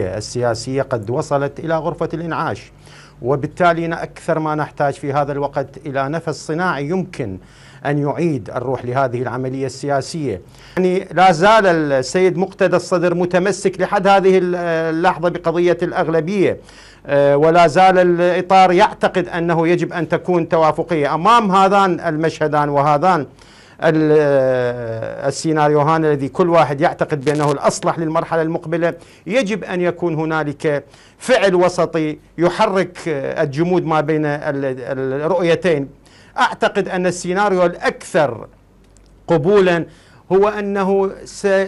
العملية السياسية قد وصلت إلى غرفة الإنعاش وبالتالي أكثر ما نحتاج في هذا الوقت إلى نفس صناعي يمكن أن يعيد الروح لهذه العملية السياسية يعني لا زال السيد مقتدى الصدر متمسك لحد هذه اللحظة بقضية الأغلبية آه، ولا زال الإطار يعتقد أنه يجب أن تكون توافقية أمام هذان المشهدان وهذان السيناريوهان الذي كل واحد يعتقد بأنه الأصلح للمرحلة المقبلة يجب أن يكون هنالك فعل وسطي يحرك الجمود ما بين الرؤيتين أعتقد أن السيناريو الأكثر قبولا هو أنه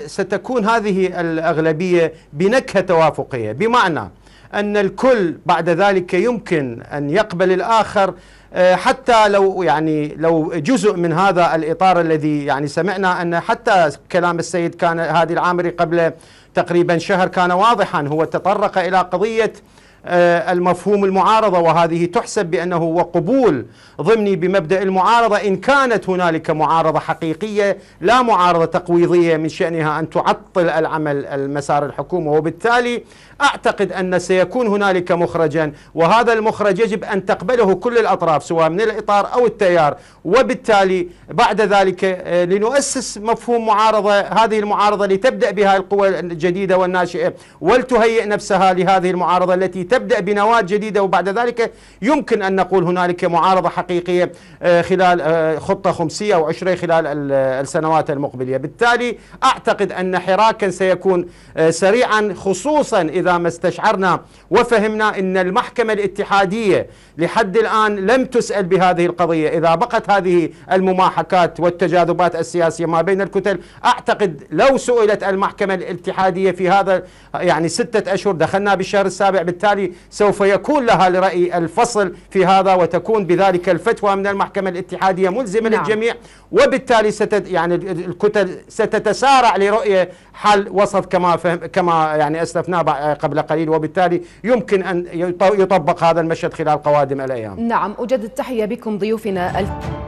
ستكون هذه الأغلبية بنكهة توافقية بمعنى أن الكل بعد ذلك يمكن أن يقبل الآخر آه، حتى لو يعني لو جزء من هذا الإطار الذي يعني سمعنا أن حتى كلام السيد كان هادي العامري قبل تقريبا شهر كان واضحا هو تطرق إلى قضية آه، المفهوم المعارضة وهذه تحسب بأنه هو قبول ضمني بمبدأ المعارضة إن كانت هنالك معارضة حقيقية لا معارضة تقويضية من شأنها أن تعطل العمل المسار الحكومة وبالتالي أعتقد أن سيكون هنالك مخرجا وهذا المخرج يجب أن تقبله كل الأطراف سواء من الإطار أو التيار وبالتالي بعد ذلك آه، لنؤسس مفهوم معارضة هذه المعارضة لتبدأ بها القوى الجديدة والناشئة ولتهيئ نفسها لهذه المعارضة التي تبدأ بنواة جديدة وبعد ذلك يمكن أن نقول هنالك معارضة حقيقية آه، خلال آه، خطة خمسية أو عشرية خلال آه، السنوات المقبلة بالتالي أعتقد أن حراكا سيكون سريعا خصوصا إذا ما استشعرنا وفهمنا أن المحكمة الاتحادية لحد الآن لم تسأل بهذه القضية إذا بقت هذه المماحكات والتجاذبات السياسية ما بين الكتل أعتقد لو سئلت المحكمة الاتحادية في هذا يعني ستة أشهر دخلنا بالشهر السابع بالتالي وبالتالي سوف يكون لها لرأي الفصل في هذا وتكون بذلك الفتوى من المحكمة الاتحادية ملزمة نعم. للجميع وبالتالي ستت يعني الكتل ستتسارع لرؤية حل وسط كما فهم كما يعني اسلفناه قبل قليل وبالتالي يمكن ان يطبق هذا المشهد خلال قوادم الايام. نعم أجد التحيه بكم ضيوفنا الف...